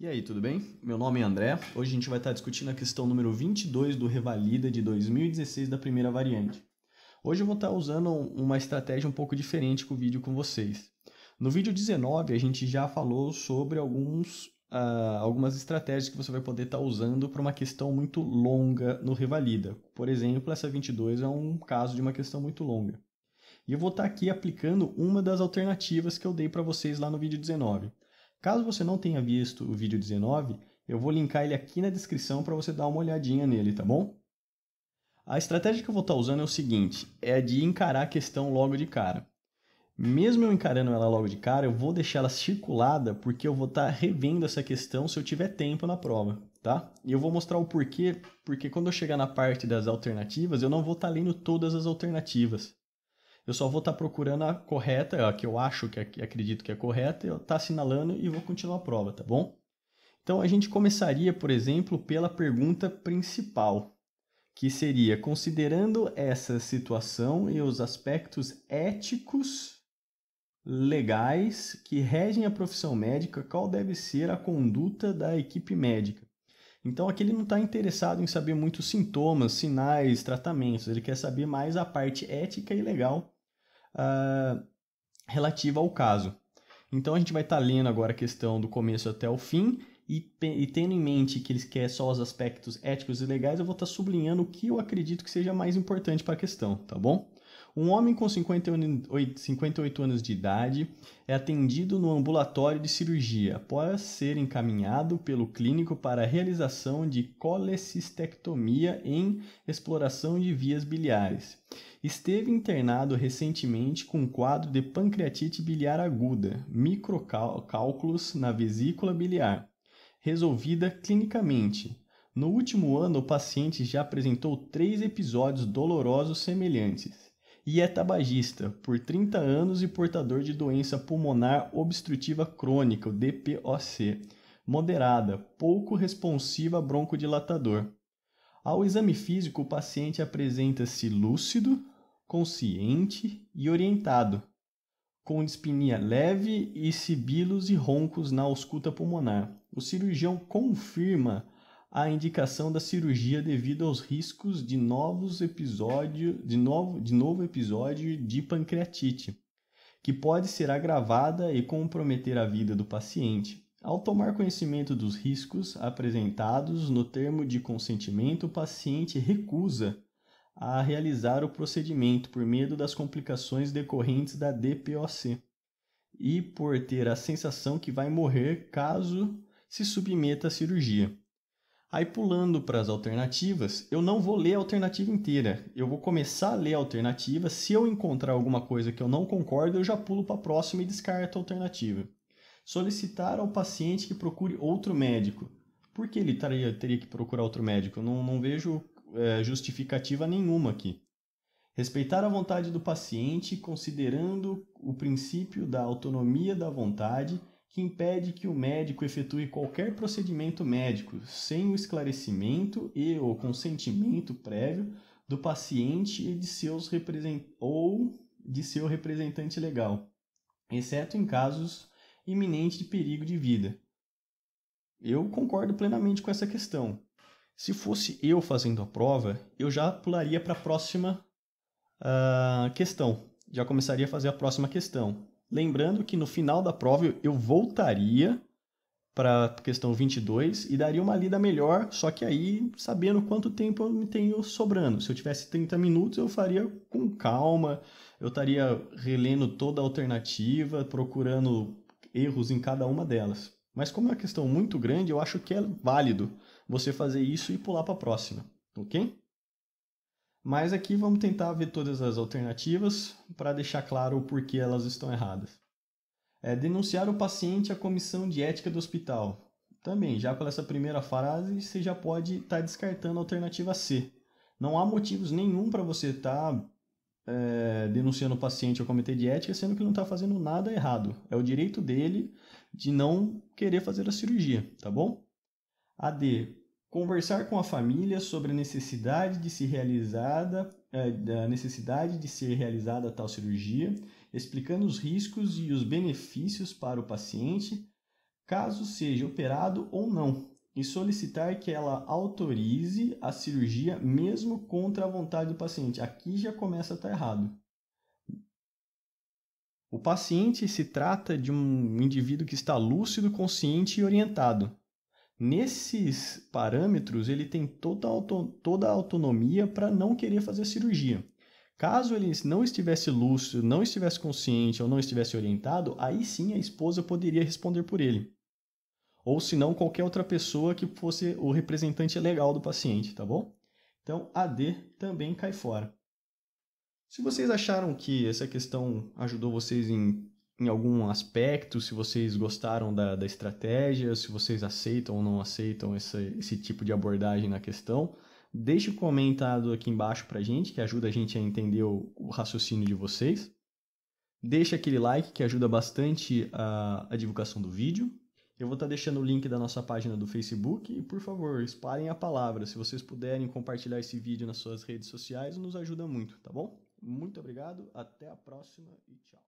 E aí, tudo bem? Meu nome é André. Hoje a gente vai estar discutindo a questão número 22 do Revalida de 2016 da primeira variante. Hoje eu vou estar usando uma estratégia um pouco diferente com o vídeo com vocês. No vídeo 19 a gente já falou sobre alguns, uh, algumas estratégias que você vai poder estar usando para uma questão muito longa no Revalida. Por exemplo, essa 22 é um caso de uma questão muito longa. E eu vou estar tá aqui aplicando uma das alternativas que eu dei para vocês lá no vídeo 19. Caso você não tenha visto o vídeo 19, eu vou linkar ele aqui na descrição para você dar uma olhadinha nele, tá bom? A estratégia que eu vou estar tá usando é o seguinte, é de encarar a questão logo de cara. Mesmo eu encarando ela logo de cara, eu vou deixar ela circulada porque eu vou estar tá revendo essa questão se eu tiver tempo na prova, tá? E eu vou mostrar o porquê, porque quando eu chegar na parte das alternativas, eu não vou estar lendo todas as alternativas. Eu só vou estar tá procurando a correta, a que eu acho é, que, acredito que é correta, eu tá assinalando e vou continuar a prova, tá bom? Então a gente começaria, por exemplo, pela pergunta principal, que seria: considerando essa situação e os aspectos éticos legais que regem a profissão médica, qual deve ser a conduta da equipe médica? Então aqui ele não está interessado em saber muitos sintomas, sinais, tratamentos, ele quer saber mais a parte ética e legal uh, relativa ao caso. Então a gente vai estar tá lendo agora a questão do começo até o fim e, e tendo em mente que eles querem só os aspectos éticos e legais, eu vou estar tá sublinhando o que eu acredito que seja mais importante para a questão, tá bom? Um homem com 58, 58 anos de idade é atendido no ambulatório de cirurgia após ser encaminhado pelo clínico para a realização de colecistectomia em exploração de vias biliares. Esteve internado recentemente com um quadro de pancreatite biliar aguda, microcálculos na vesícula biliar, resolvida clinicamente. No último ano, o paciente já apresentou três episódios dolorosos semelhantes e é tabagista por 30 anos e portador de doença pulmonar obstrutiva crônica, DPOC, moderada, pouco responsiva a broncodilatador. Ao exame físico, o paciente apresenta-se lúcido, consciente e orientado, com dispnia leve e sibilos e roncos na ausculta pulmonar. O cirurgião confirma a indicação da cirurgia devido aos riscos de novos episódio, de novo, de novo episódio de pancreatite, que pode ser agravada e comprometer a vida do paciente. Ao tomar conhecimento dos riscos apresentados no termo de consentimento, o paciente recusa a realizar o procedimento por medo das complicações decorrentes da DPOC e por ter a sensação que vai morrer caso se submeta à cirurgia. Aí pulando para as alternativas, eu não vou ler a alternativa inteira. Eu vou começar a ler a alternativa. Se eu encontrar alguma coisa que eu não concordo, eu já pulo para a próxima e descarto a alternativa solicitar ao paciente que procure outro médico. Por que ele teria que procurar outro médico? Não, não vejo é, justificativa nenhuma aqui. Respeitar a vontade do paciente, considerando o princípio da autonomia da vontade, que impede que o médico efetue qualquer procedimento médico sem o esclarecimento e o consentimento prévio do paciente e de seus represent... ou de seu representante legal, exceto em casos iminente de perigo de vida. Eu concordo plenamente com essa questão. Se fosse eu fazendo a prova, eu já pularia para a próxima uh, questão. Já começaria a fazer a próxima questão. Lembrando que no final da prova eu voltaria para a questão 22 e daria uma lida melhor, só que aí sabendo quanto tempo eu me tenho sobrando. Se eu tivesse 30 minutos, eu faria com calma, eu estaria relendo toda a alternativa, procurando erros em cada uma delas. Mas como é uma questão muito grande, eu acho que é válido você fazer isso e pular para a próxima, ok? Mas aqui vamos tentar ver todas as alternativas para deixar claro o porquê elas estão erradas. É denunciar o paciente à comissão de ética do hospital. Também, já com essa primeira frase, você já pode estar tá descartando a alternativa C. Não há motivos nenhum para você estar tá é, denunciando o paciente ao comitê de ética, sendo que não está fazendo nada errado. É o direito dele de não querer fazer a cirurgia, tá bom? A D. Conversar com a família sobre a necessidade de se realizada, é, da necessidade de ser realizada tal cirurgia, explicando os riscos e os benefícios para o paciente, caso seja operado ou não, e solicitar que ela autorize a cirurgia mesmo contra a vontade do paciente. Aqui já começa a estar tá errado. O paciente se trata de um indivíduo que está lúcido, consciente e orientado. Nesses parâmetros, ele tem toda a autonomia para não querer fazer cirurgia. Caso ele não estivesse lúcido, não estivesse consciente ou não estivesse orientado, aí sim a esposa poderia responder por ele ou se não qualquer outra pessoa que fosse o representante legal do paciente, tá bom? Então, AD também cai fora. Se vocês acharam que essa questão ajudou vocês em, em algum aspecto, se vocês gostaram da, da estratégia, se vocês aceitam ou não aceitam esse tipo de abordagem na questão, deixe um comentado aqui embaixo para a gente, que ajuda a gente a entender o, o raciocínio de vocês. Deixe aquele like que ajuda bastante a, a divulgação do vídeo. Eu vou estar tá deixando o link da nossa página do Facebook e, por favor, espalhem a palavra. Se vocês puderem compartilhar esse vídeo nas suas redes sociais, nos ajuda muito, tá bom? Muito obrigado, até a próxima e tchau.